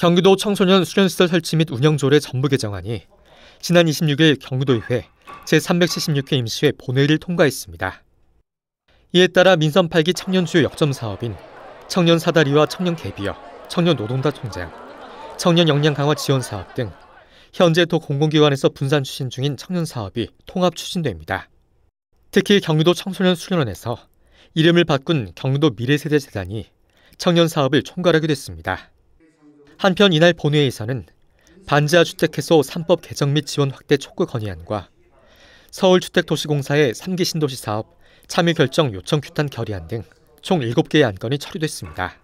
경기도 청소년 수련시설 설치 및 운영조례 전부 개정안이 지난 26일 경기도의회 제376회 임시회 본회의를 통과했습니다. 이에 따라 민선 8기 청년 주요 역점 사업인 청년 사다리와 청년 개비역, 청년 노동자 총장, 청년 역량 강화 지원 사업 등 현재 도 공공기관에서 분산 추진 중인 청년 사업이 통합 추진됩니다. 특히 경기도 청소년 수련원에서 이름을 바꾼 경기도 미래세대재단이 청년 사업을 총괄하게 됐습니다. 한편 이날 본회의에서는 반지하 주택해소 3법 개정 및 지원 확대 촉구 건의안과 서울주택도시공사의 3기 신도시 사업 참여 결정 요청 규탄 결의안 등 총 7개의 안건이 처리됐습니다.